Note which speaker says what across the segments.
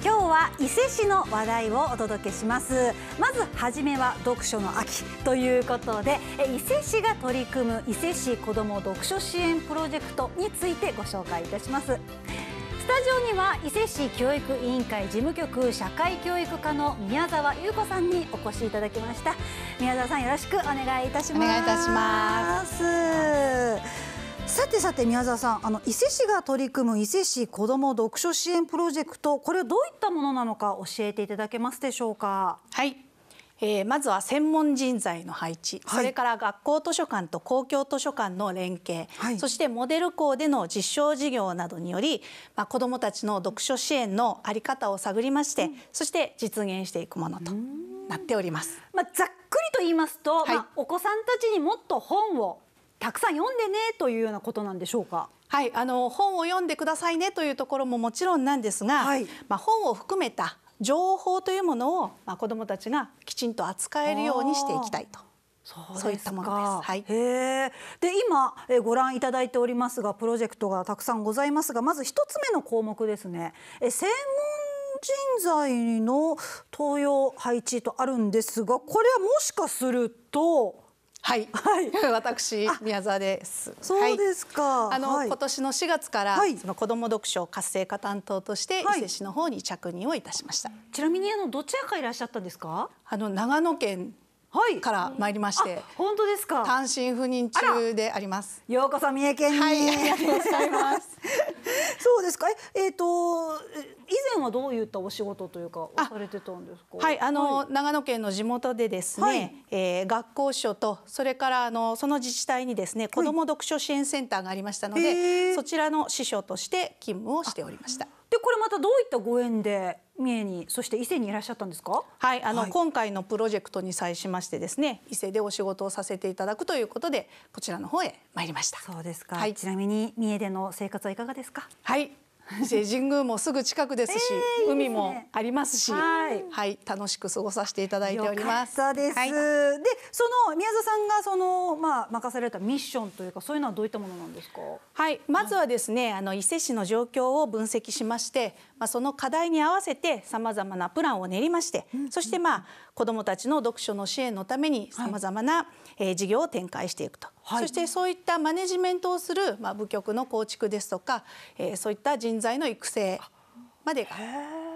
Speaker 1: 今日は伊勢市の話題をお届けしますまず初めは読書の秋ということで伊勢市が取り組む伊勢市子ども読書支援プロジェクトについてご紹介いたしますスタジオには伊勢市教育委員会事務局社会教育課の宮沢優子さんにお越しいただきました宮沢さんよろしくお願いいたしますお願いいたしますさてさて宮沢さんあの伊勢市が取り組む伊勢市子ども
Speaker 2: 読書支援プロジェクトこれはどういったものなのか教えていただけますでしょうか。はいえー、まずは専門人材の配置、はい、それから学校図書館と公共図書館の連携、はい、そしてモデル校での実証事業などにより、まあ、子どもたちの読書支援の在り方を探りまして、うん、そして実現していくものとなっております。まあ、ざっくりと言いますと、はい、まあ、お子さんたちにもっと本をたくさん読んでねというようなことなんでしょうかはい、あの本を読んでくださいねというところももちろんなんですが、はい、まあ、本を含めた情報というものを、まあ、子どもたちがきちんと扱えるようにしていきたいと。そうそういったものです。はい、へ
Speaker 1: で今えご覧いただいておりますがプロジェクトがたくさんございますがまず一つ目の項目ですねえ専門人材の登用配置とあ
Speaker 2: るんですがこれはもしかするとはい、はい、私宮沢です。そうですか。はい、あの、はい、今年の4月から、その子ども読書活性化担当として伊勢市の方に着任をいたしました。ちなみにあのどちらかいらっしゃったんですか？あの長野県はい、から参りまして、はい、本当ですか単身赴任中でありますようこそ三重県に、はい、ありがとうございます そうですかええー、と以前はどういったお仕事というか
Speaker 1: されてたんですか
Speaker 2: はいあの、はい、長野県の地元でですね、はい、えー、学校書とそれからあのその自治体にですね子ども読書支援センターがありましたので、そちらの司書として勤務をしておりました。でこれまたどういったご縁で三重にそして伊勢にいらっしゃったんですかはいあの、はい、今回のプロジェクトに際しましてですね伊勢でお仕事をさせていただくということでこちらの方へ参りましたそうですか、はい、ちなみに三重での生活はいかがですかはい伊勢神宮もすぐ近くですし、えー、海もありますし、いいはい、楽しく過ごさせていただいております。です、はい、で、その宮津さんがそのまあ任されたミッシ
Speaker 1: ョンというかそういうのはどういったものなんですか。
Speaker 2: はい、まずはですね、あの伊勢市の状況を分析しまして、まあその課題に合わせてさまざまなプランを練りまして、うん、そしてまあ子どもたちの読書の支援のためにさまざまな、え事業を展開していくと、はい、そしてそういったマネジメントをする、まあ、部局の構築ですとか、えそういった人材の育成までが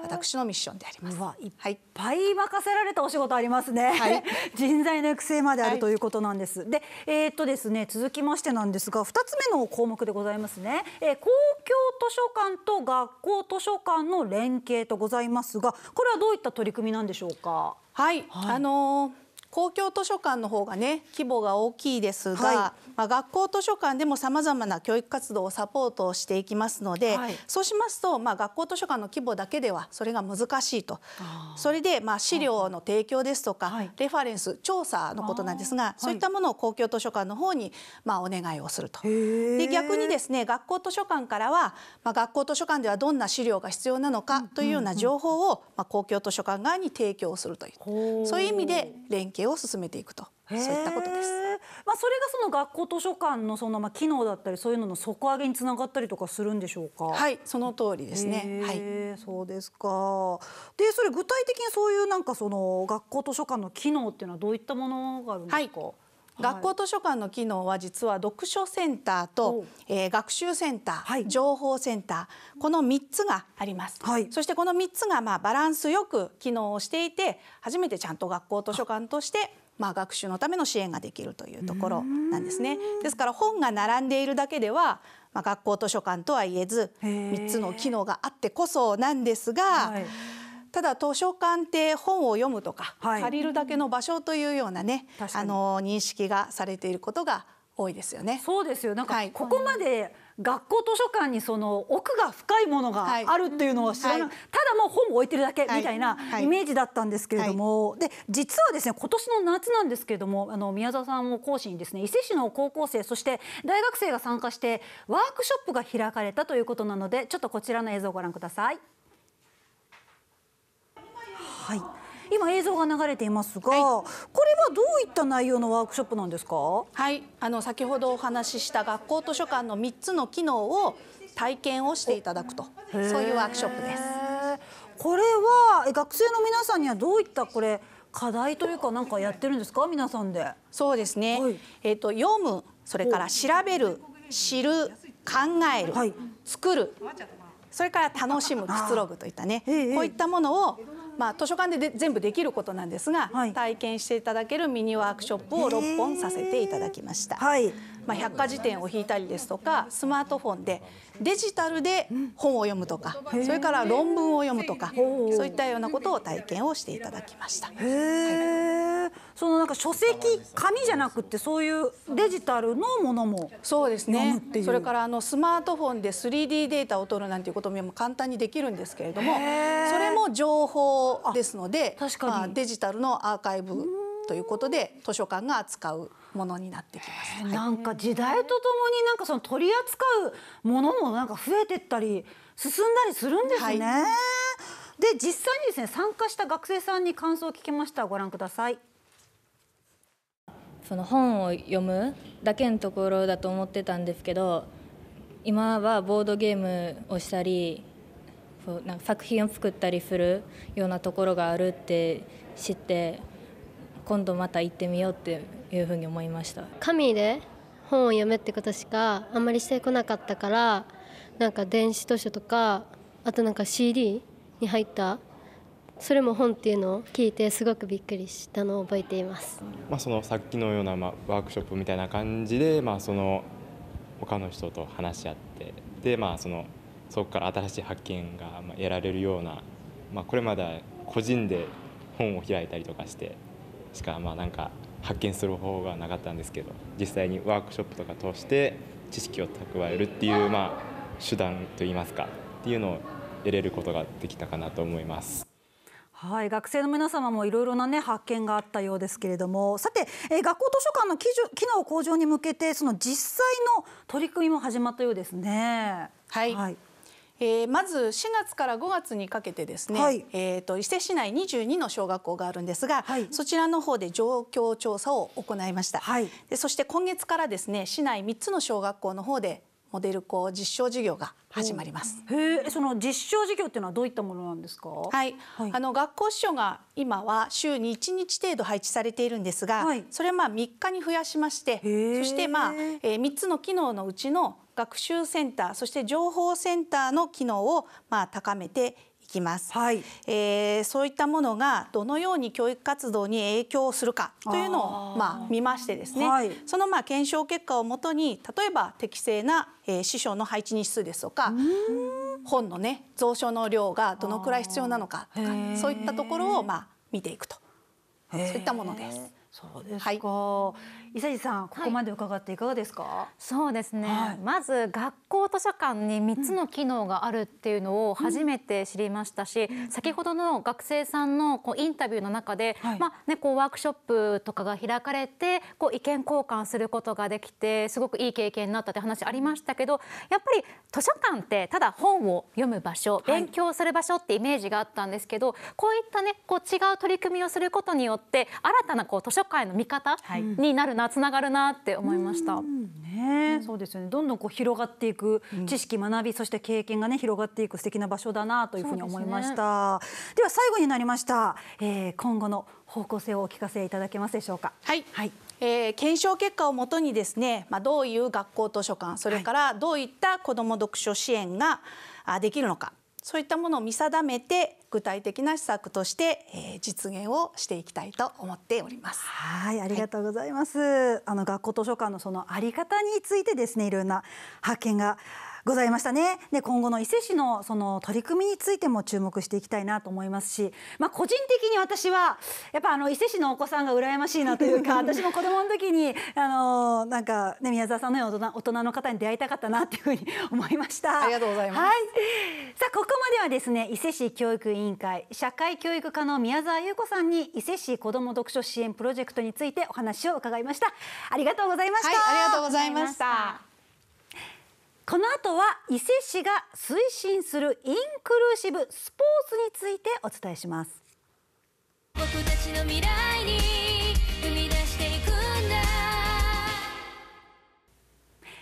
Speaker 2: 私のミッションであります。いっぱい任せられたお仕
Speaker 1: 事ありますね。はい、人材の育成まであるということなんです。はい、で、えー、っとですね、続きましてなんですが、2つ目の項目でございますね。えー、公共図書館と学校図書館の連携とございますが、これはどういった取り組みなんでしょうか。
Speaker 2: はい、はい、あのー公共図書館の方がね規模が大きいですが、はい、まあ、学校図書館でもさまざまな教育活動をサポートをしていきますので、はい、そうしますと、まあ、学校図書館の規模だけではそれが難しいとそれで、まあ、資料の提供ですとか、はい、レファレンス調査のことなんですがそういったものを公共図書館の方に、まあ、お願いをすると。で逆にですね学校図書館からは、まあ、学校図書館ではどんな資料が必要なのかというような情報を、まあ、公共図書館側に提供するというそういう意味で連携定を進めていくと
Speaker 1: そういったことです。まあ、それがその学校図書館のそのまあ機能だったりそういうのの底上げにつながったりとかするんでしょうか。はい
Speaker 2: その通りですね。はいそうですか。でそれ具体的にそういうなんかその学校図書館の機能っていうのはどういったものがあるんですか。はい学校図書館の機能は実は読書センターと、えー、学習センター、はい、情報センターこの3つがあります、はい、そしてこの3つがまあバランスよく機能をしていて初めてちゃんと学校図書館としてまあ学習のための支援ができるというところなんですね。ですから本が並んでいるだけではまあ学校図書館とは言えず3つの機能があってこそなんですが。はいただ図書館って本を読むとか、はい、借りるだけの場所というようなねあの認識がされていることが多いですよね。そうですよなんかここまで、学校図書館にその奥が深いものが
Speaker 1: あるっていうのは知らない、はい、ただもう本を置いてるだけみたいなイメージだったんですけれども、はいはい、で実はですね今年の夏なんですけれどもあの宮沢さんを講師にですね伊勢市の高校生そして大学生が参加してワークショップが開かれたということなのでちょっとこちらの映像をご覧ください。はい今映像が流れてい
Speaker 2: ますが、はい、これはどういった内容のワークショップなんですかはいあの先ほどお話しした学校図書館の3つの機能を体験をしていただくとそういうワークショップですこれは学生の
Speaker 1: 皆さんにはどういったこれ課
Speaker 2: 題というかなんかやってるんですか皆さんでそうですね、はい、えっ、ー、と読むそれから調べる知る考える、はい、作るそれから楽しむくつろぐといったね、こういったものをまあ、図書館で全部できることなんですが、はい、体験していただけるミニワークショップを6本させていただきました。はい、まあ、百科事典を引いたりですとかスマートフォンでデジタルで本を読むとか、それから論文を読むとかそういったようなことを体験をしていただきました。へい、そのなんか書籍紙じゃなくてそういうデジタルのものもそうですねそれからあのスマートフォンで 3D データを取るなんていうことも簡単にできるんですけれどもそれも情報ですので、まあ、デジタルのアーカイブということで図書館が扱うものになってきます。なんか時代とともになんかその取り扱うものもなんか増えてったり進んだりす
Speaker 1: るんですね。はい、で実際にですね参加した学生さんに感想を聞きました。ご覧
Speaker 3: ください。その本を読むだけのところだと思ってたんですけど今はボードゲームをしたりなんか作品を作ったりするようなところがあるって知って今度また行ってみようっていうふうに思いました紙で本を読
Speaker 1: むってことしかあんまりしてこなかったからなんか電子図書とかあとなんか CD に入ったそれも本っていうのを聞いてすごくびっくりしたのを覚えています、
Speaker 4: まあ、そのさっきのような、まあ、ワークショップみたいな感じで、まあ、その他の人と話し合ってで、まあ、そのそこから新しい発見が得られるような、まあ、これまで個人で本を開いたりとかしてしかまあなんか発見する方法がなかったんですけど実際にワークショップとか通して知識を蓄えるっていうまあ手段といいますかっていうのを得れることができたかなと思います。
Speaker 1: はい、学生の皆様もいろいろなね発見があったようですけれども、さて、えー、学校図書館の機能向上に向けてその実
Speaker 2: 際の取り組みも始まったようですね。はい、はいえー、まず4月から5月にかけてですね、はい、えーと、伊勢市内22の小学校があるんですが、はい、そちらの方で状況調査を行いました、はい、でそして今月からですね市内3つの小学校の方でモデル校実証事業が始まります。へえ、その実証事業っていうのはどういったものなんですか。はい、はい、あの学校司書が今は週に1日程度配置されているんですが、はい、それはまあ3日に増やしまして、そしてまあ、えー、3つの機能のうちの学習センターそして情報センターの機能をまあ高めていきます、はい、えー、そういったものがどのように教育活動に影響するかというのをまあ見ましてですね、はい、そのまあ検証結果をもとに例えば適正な、えー、師匠の配置日数ですとか本のね蔵書の量がどのくらい必要なのかとかそういったところをまあ見ていくとそういったものです。そうですか、はい、伊佐治さんここまで伺っていかがですか、は
Speaker 1: い、そうですね、はい、まず学校図書館に3つの機能があるっていうのを初めて知りましたし、うん、先ほどの学生さんのこうインタビューの中で、はい、まあね、こうワークショップとかが開かれてこう意見交換することができてすごくいい経験になったって話ありましたけどやっぱり図書館ってただ本を読む場所勉強する場所ってイメージがあったんですけど、こういったねこう違う取り組みをすることによって新たなこう図書館への見方になるな、はいがつながるなって思いました。ね、そうですよね。どんどんこう広がっていく知識、学び、そして経験がね広がっていく素敵な場所だなというふうに思いました。で,、は最後になりました、えー、今後の方向性
Speaker 2: をお聞かせいただけますでしょうか。はい。はいえー、検証結果をもとにですね、まあ、どういう学校図書館それからどういった子ども読書支援ができるのか、そういったものを見定めて具体的な施策として、えー、実現をしていきたいと思っております。はいありがとうございます、はい、あの学校図書館のそのあり方に
Speaker 1: ついてですねいろんな発見がございましたね。で今後の伊勢市のその取り組みについても注目していきたいなと思いますし、まあ、個人的に私はやっぱあの伊勢市のお子さんが羨ましいなというか 私も子供の時にあのなんか、ね、宮沢さんのような大人の方に出会いたかったなっていうふうに思いました。ありがとうございます、はい、さあここまではですね伊勢市教育委員会社会教育課の宮沢優子さんに伊勢市子ども読書支援プロジェクトについてお話を伺いました。ありがとうございました。はい、ありがとうございました。この後は伊勢市が推進するインクルーシブスポーツについてお伝えします
Speaker 5: 僕たちの未来に踏み出していくんだ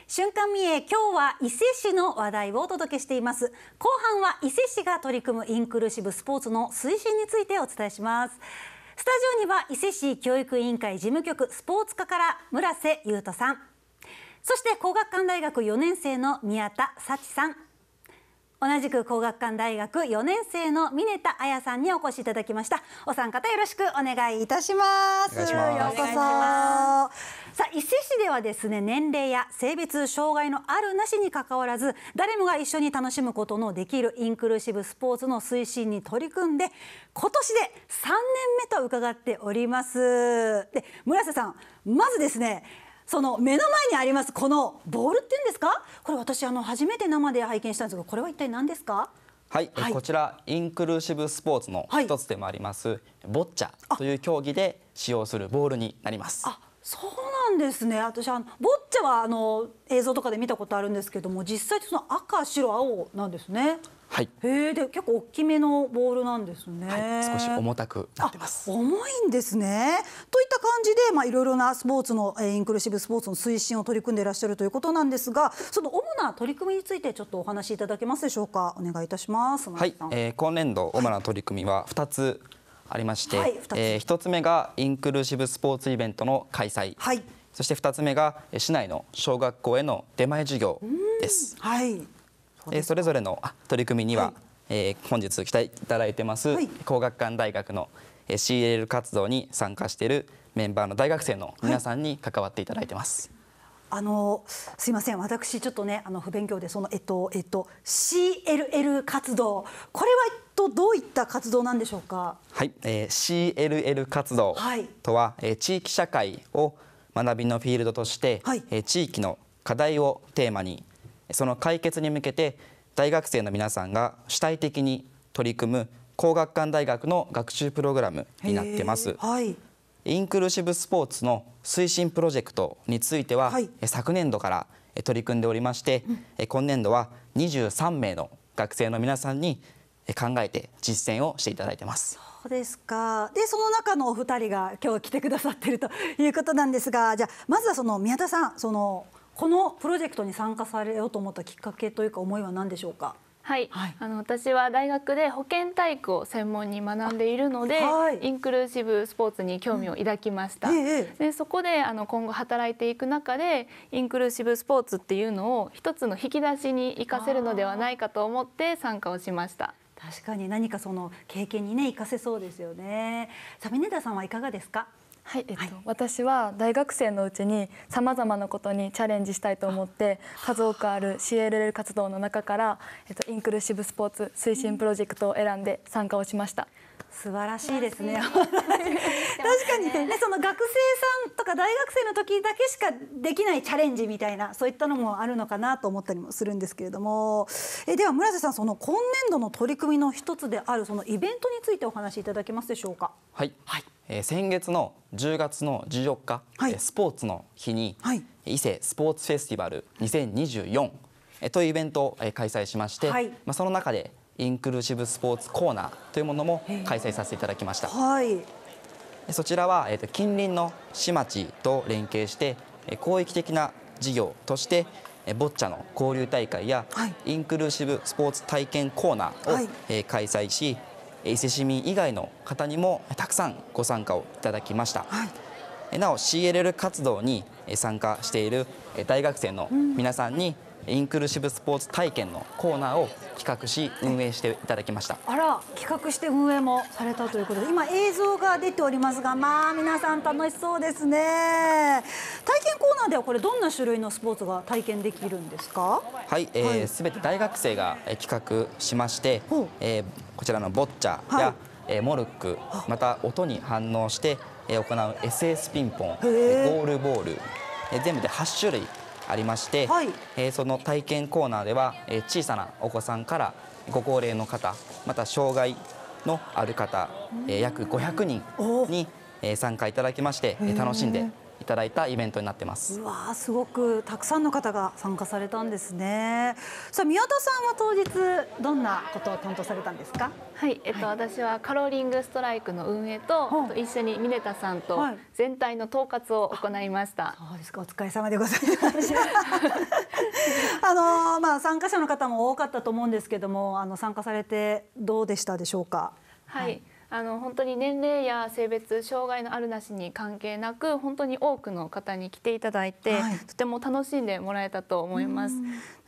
Speaker 1: 瞬間見え今日は伊勢市の話題をお届けしています後半は伊勢市が取り組むインクルーシブスポーツの推進についてお伝えしますスタジオには伊勢市教育委員会事務局スポーツ課から村瀬優斗さんそして工学館大学4年生の宮田幸さん同じく工学館大学4年生の峰田彩さんにお越しいただきましたお三方よろしくお願いいたしますようこそさあ伊勢市ではですね年齢や性別障害のあるなしに関わらず誰もが一緒に楽しむことのできるインクルーシブスポーツの推進に取り組んで今年で3年目と伺っておりますで村瀬さんまずですねその目の前にありますこのボールっていうんですかこれ私あの初めて生で拝見したんですがこれは一体何ですかは
Speaker 4: い、はい、こちらインクルーシブスポーツの一つでもあります、はい、ボッチャという競技で使用するボールになります。あ
Speaker 1: そうなんですね私あのボッチャはあの映像とかで見たことあるんですけども実際その赤白青なんですね。はい。へえで結構大きめのボールなんですね。はい、少し重たくなってます。重いんですね。といった感じでまあいろいろなスポーツの、えー、インクルーシブスポーツの推進を取り組んでいらっしゃるということなんですが、その主な取り組みについてちょっとお話しいただけますでしょうか。お願いいたします。は
Speaker 4: い。えー、今年度主な取り組みは二つありまして、はい、えー、つ目がインクルーシブスポーツイベントの開催。はい。そして二つ目が市内の小学校への出前授業です。はい、えそれぞれの取り組みには、はい、えー、本日来ていただいてます、はい、工学館大学の CL 活動に参加しているメンバーの大学生の皆さんに関わっていただいてます。
Speaker 1: はい、あのすいません私ちょっとねあの不勉強でそのえっとえっと CLL 活動これはとどういった活動なんでしょうか。
Speaker 4: はい、えー、CLL 活動とは、え、はい、地域社会を学びのフィールドとして、はい、え地域の課題をテーマにその解決に向けて大学生の皆さんが主体的に取り組む工学館大学の学習プログラムになってます。はい、インクルーシブスポーツの推進プロジェクトについては、はい、昨年度から取り組んでおりまして、うん、今年度は23名の学生の皆さんに考えて実践をしていただいてます。
Speaker 1: そうですか。で、その中のお二人が今日来てくださってるということなんですが、じゃあまずはその宮田さん、そのこのプロジェクトに参加されようと思ったきっかけというか思いは何でしょうか
Speaker 5: はい、はい、あの私は大学で保健体育を専門に学んでいるので、はい、インクルーシブスポーツに興味を抱きました、うんええ、でそこであの今後働いていく中でインクルーシブスポーツっていうのを一つの引き出しに生かせるのではないかと思って参加をしました。
Speaker 1: 確かに何かその経験にね生かせそうですよね。さあ峰田さんはいかがです
Speaker 3: か。はい、えっと、はい、私は大学生のうちにさまざまなことにチャレンジしたいと思って数多くある CLL 活動の中から、えっと、インクルーシブスポーツ推進プロジェクトを選んで参加をしました。うん素晴らしいですね。確
Speaker 1: かに ね、その学生さんとか大学生の時だけしかできないチャレンジみたいな、そういったのもあるのかなと思ったりもするんですけれども。え、では村瀬さん、その今年度の取り組みの一つである、そのイベントについてお話しいただけますでしょうか。
Speaker 4: はい。はい、えー、先月の10月の14日、はい、スポーツの日に、はい、伊勢スポーツフェスティバル2024というイベントを開催しまして、はい、まあその中でインクルーシブスポーツコーナーというものも開催させていただきました、はい、そちらは、えー、と近隣の市町と連携して広域的な事業としてボッチャの交流大会や、はい、インクルーシブスポーツ体験コーナーを、はい、えー、開催し伊勢市民以外の方にもたくさんご参加をいただきました、はい、なお CLL 活動に参加している大学生の皆さんに、インクルーシブスポーツ体験のコーナーを企画し運営していただきました
Speaker 1: あら企画して運営もされたということで今映像が出ておりますがまあ皆さん楽しそうですね体験コーナーではこれどんな種類のスポーツが体験できるんですか
Speaker 4: はい、えー、はい、全て大学生が企画しまして、えー、こちらのボッチャや、はいえー、モルックまた音に反応して、え行う SS ピンポンゴールボール、え全部で8種類ありまして、はい、えー、その体験コーナーでは、えー、小さなお子さんからご高齢の方また障害のある方、えー、約500人に、えー、参加いただきまして楽しんでいただいたイベントになってます
Speaker 1: うわすごくたくさんの方が参加されたんですねさあ宮田さんは当日どんなことを担当されたんですか
Speaker 5: はい、えっと、はい、私はカローリングストライクの運営と、はい、と一緒に峰田さんと全体の統括を行いました、はい、そうですかお疲れ様でございます
Speaker 1: あのまあ参加者の方も多かったと思うんですけどもあの参加されてどうでしたでしょうか
Speaker 5: はいあの本当に年齢や性別障害のあるなしに関係なく本当に多くの方に来ていただいて、はい、とても楽しんでもらえたと思います。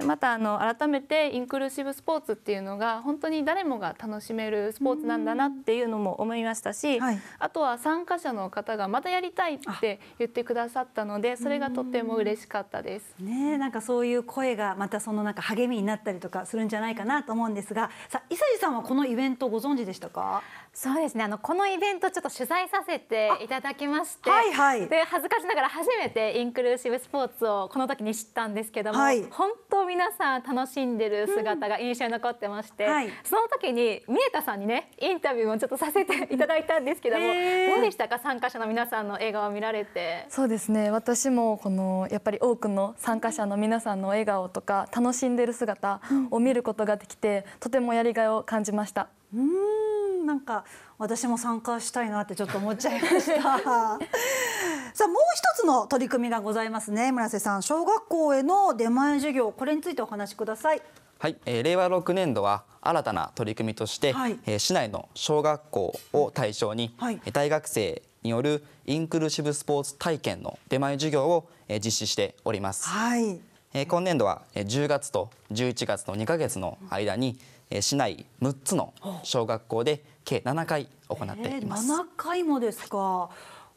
Speaker 5: またあの改めてインクルーシブスポーツっていうのが本当に誰もが楽しめるスポーツなんだなっていうのも思いましたし、はい、あとは参加者の方がまたやりたいって言ってくださったのでそれがとても嬉しかったです。ね
Speaker 1: なんかそういう声がまたそのなんか励みになったりとかするんじゃないかなと思うんですがさ伊佐治さんはこのイベントご存知でしたかそうですねあのこのイベントちょっと取材させていた
Speaker 5: だきまして、はいはい、で恥ずかしながら初めてインクルーシブスポーツをこの時に知ったんですけども、はい、本当皆さん楽しんでる姿が印象に残ってまして、うんはい、その時に三枝さんにねインタビューもちょっとさせていただいたんですけども、えー、どうでしたか参加者の皆さんの映画を見られて
Speaker 3: そうですね私もこのやっぱり多くの参加者の皆さんの笑顔とか楽しんでる姿を見ることができて、とてもやりがいを感じました。
Speaker 1: うんなんか私も参加したいなってちょっと思っちゃいました さあもう一つの取り組みがございますね村瀬さん小学校への出前授業これについてお話しください
Speaker 4: はい、えー、令和六年度は新たな取り組みとして、はい、えー、市内の小学校を対象に、はい、大学生によるインクルーシブスポーツ体験の出前授業を、えー、実施しております、はいえー、今年度は10月と11月の2か月の間に、うん市内6つの小学校で計7回行っています。え
Speaker 1: ー、回もですか。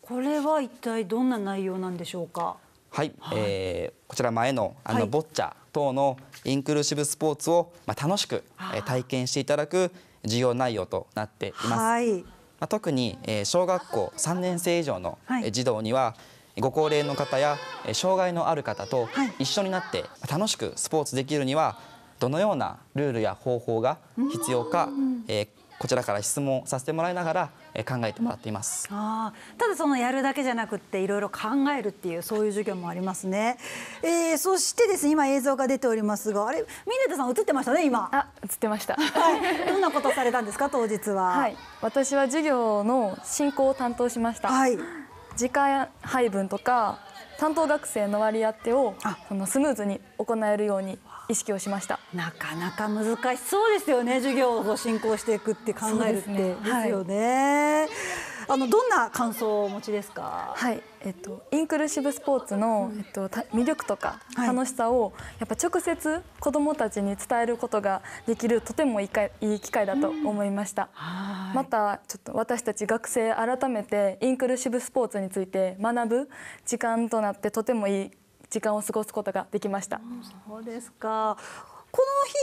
Speaker 1: これは一体どんな内容なんでしょうか。
Speaker 4: はい、はい、えー、こちら前のあの、ボッチャ等のインクルーシブスポーツを、まあ、楽しく、え体験していただく授業内容となっています。はい、まあ、特に、え小学校3年生以上の、は児童にはご高齢の方や障害のある方と一緒になって楽しくスポーツできるにはどのようなルールや方法が必要か、えこちらから質問させてもらいながらえ考えてもらっています
Speaker 1: あただそのやるだけじゃなくっていろいろ考えるっていうそういう授業もありますね、えー、そし
Speaker 3: てですね今映像が出ておりますがあれミネタさん映ってましたね今あ映ってました、はい、どんなことされたんですか当日は、はい、私は授業の進行を担当しました、はい、時間配分とか担当学生の割り当てをそのスムーズに行えるように意識をしましたなかなか難しそうですよね授業を進行していくって考えるってですよね。はいあのどんな感想をお持ちですか。はい、えっとインクルーシブスポーツの、えっと魅力とか楽しさを、やっぱ直接子どもたちに伝えることができるとてもいいかいい機会だと思いました。またちょっと私たち学生改めてインクルーシブスポーツについて学ぶ時間となってとてもいい時間を過ごすことができました。
Speaker 1: そうですか。こ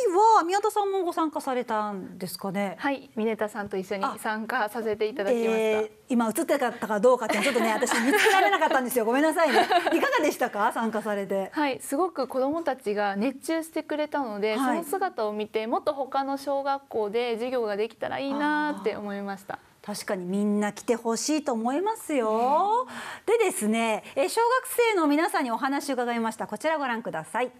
Speaker 1: の日は宮田さんもご参加されたんですかね。はい、峰田さんと一緒に参加させていただきました。えー、今映ってたかどうかってちょっとね 私見つけられなかったんですよ。ごめんなさいね。いかがでしたか参加されて。
Speaker 5: はい、すごく子どもたちが熱中してくれたので、はい、その姿を見てもっと他の小学校で授業ができたらいいなって思いました。
Speaker 1: 確かにみんな来てほしいと思いますよ。でですね、え小学生の皆さんにお話伺いました。こちらご覧ください。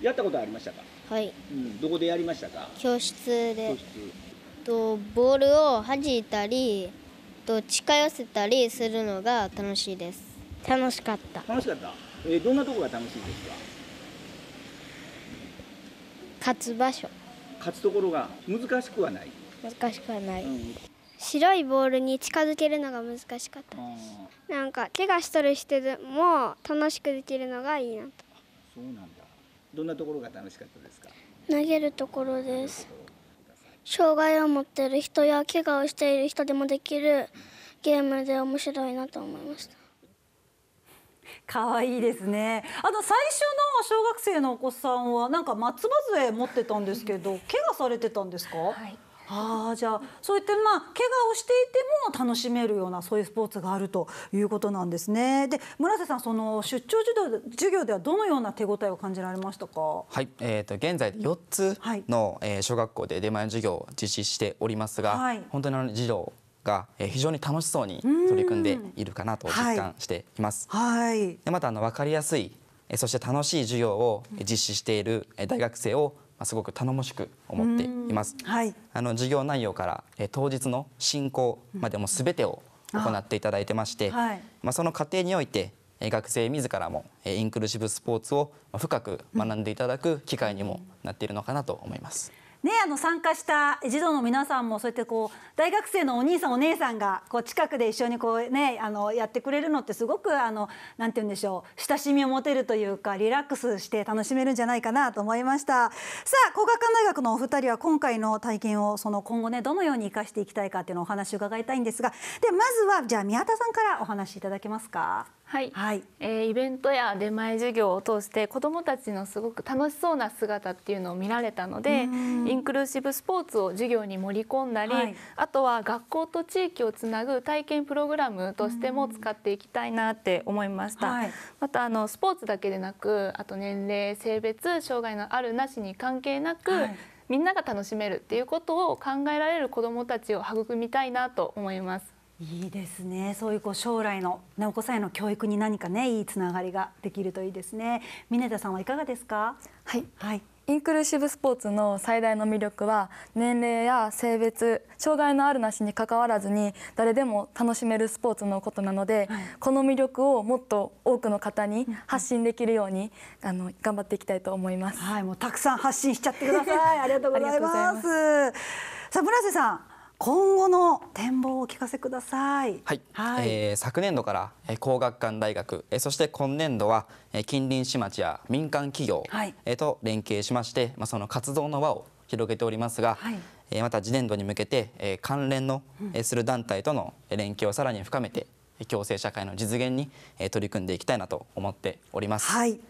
Speaker 1: やったことありましたか。はい。うん、どこでやりましたか。
Speaker 5: 教室で。教室とボールを弾いたり、と近寄せたりするのが楽しいです。楽しかった。楽しかった。
Speaker 3: えー、どんなとこが楽しいですか。勝つ場所。勝つところが難しくはない。
Speaker 5: 難しくはない、うん、白いボールに近づけるのが難しかったですなんか怪我しとる人でも楽しくできるのがいいなと
Speaker 4: そうなんだどんなところが楽しかったですか
Speaker 5: 投げるところです障害を持ってる人や怪我をしている人でもできるゲームで面白いなと思いました
Speaker 1: 可愛いですねあの最初の小学生のお子さんはなんか松葉杖持ってたんですけど怪我されてたんですか、はいあじゃあそういってまあ怪我をしていても楽しめるようなそういうスポーツがあるということなんですね。で村瀬さんその出張授業授業ではどのような手応えを感じられましたか。は
Speaker 4: い、えっ、ー、と現在4つの、はい、小学校で出前授業を実施しておりますが、はい、本当にあの児童が非常に楽しそうに取り組んでいるかなと実感しています。はい、でまたあの分かりやすいそして楽しい授業を実施している大学生をすごく頼もしく思っています。はい、あの授業内容から、え当日の進行までも全てを行っていただいてまして、はい、まあ、その過程において学生自らもインクルーシブスポーツを深く学んでいただく機会にもなっているのかなと思います。
Speaker 1: ね、あの参加した児童の皆さんもそうやってこう大学生のお兄さんお姉さんがこう近くで一緒にこう、ね、あのやってくれるのってすごくあのなんて言うんでしょう親しみを持てるというかリラックスして楽しめるんじゃないかなと思いましたさあ工学館大学のお二人は今回の体験をその今後ねどのように生かしていきたいかっていうのをお話を伺いたいんですがでま
Speaker 5: ずはじゃあ宮田さんからお話しいただけますか。はい、はい、えー、イベントや出前授業を通して子どもたちのすごく楽しそうな姿っていうのを見られたのでインクルーシブスポーツを授業に盛り込んだり、はい、あとは学校と地域をつなぐ体験プログラムとしても使っていきたいなって思いました、はい、またあのスポーツだけでなくあと年齢性別障害のあるなしに関係なく、みんなが楽しめるっていうことを考えられる子どもたちを育みたいなと思います。いいです
Speaker 1: ねそういうこう将来の、ね、お子さんへの教育に何かねいいつながり
Speaker 5: ができるといいで
Speaker 1: す
Speaker 3: ね峰田さんはいかがですかはい、はい、インクルーシブスポーツの最大の魅力は年齢や性別障害のあるなしにかかわらずに誰でも楽しめるスポーツのことなので、はい、この魅力をもっと多くの方に発信できるように、あの頑張っていきたいと思いますはいもうたくさん発信しちゃってください ありがとうございま
Speaker 1: すさあ村瀬さん今後の展望をお聞か
Speaker 3: せくださ
Speaker 1: い。
Speaker 4: はい、はい、えー、昨年度から工学館大学、そして今年度は近隣市町や民間企業と連携しまして、まあその活動の輪を広げておりますが、はい、また次年度に向けて関連のする団体との連携をさらに深めて、共生社会の実現に取り組んでいきたいなと思っております。はい。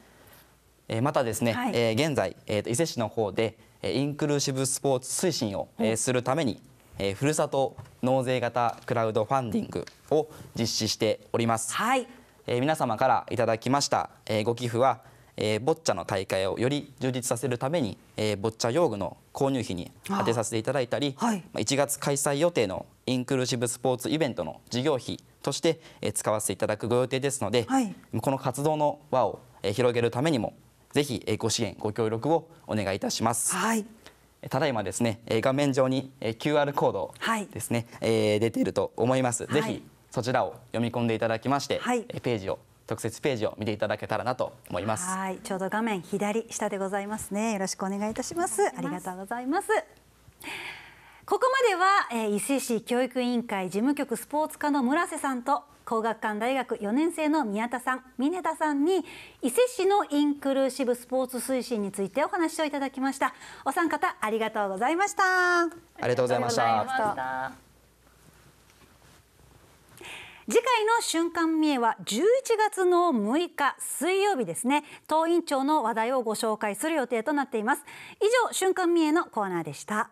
Speaker 4: またですね、はい、現在伊勢市の方でインクルーシブスポーツ推進をするために、えー、ふるさと納税型クラウドファンディングを実施しております、はい、えー、皆様からいただきました、えー、ご寄付は、えボッチャの大会をより充実させるために、えボッチャ用具の購入費に充てさせていただいたり、はい、1月開催予定のインクルーシブスポーツイベントの事業費として、え使わせていただくご予定ですので、はい、この活動の輪を、え広げるためにもぜひ、ご支援ご協力をお願いいたします。はいただいまですね、画面上に QR コードですね、はい、出ていると思います。ぜひそちらを読み込んでいただきまして、はい、ページを特設ページを見ていただけたらなと思います。は
Speaker 1: い、ちょうど画面左下でございますね。よろしくお願いいたします。ありがとうございます。ここまでは、えー、伊勢市教育委員会事務局スポーツ課の村瀬さんと工学館大学4年生の宮田さん峰田さんに伊勢市のインクルーシブスポーツ推進についてお話をいただきましたお三方ありがとうございましたありがとうございまし
Speaker 4: た
Speaker 1: 次回の瞬間見えは11月の6日水曜日ですね党委員長の話題をご紹介する予定となっています以上瞬間見えのコーナーでし
Speaker 5: た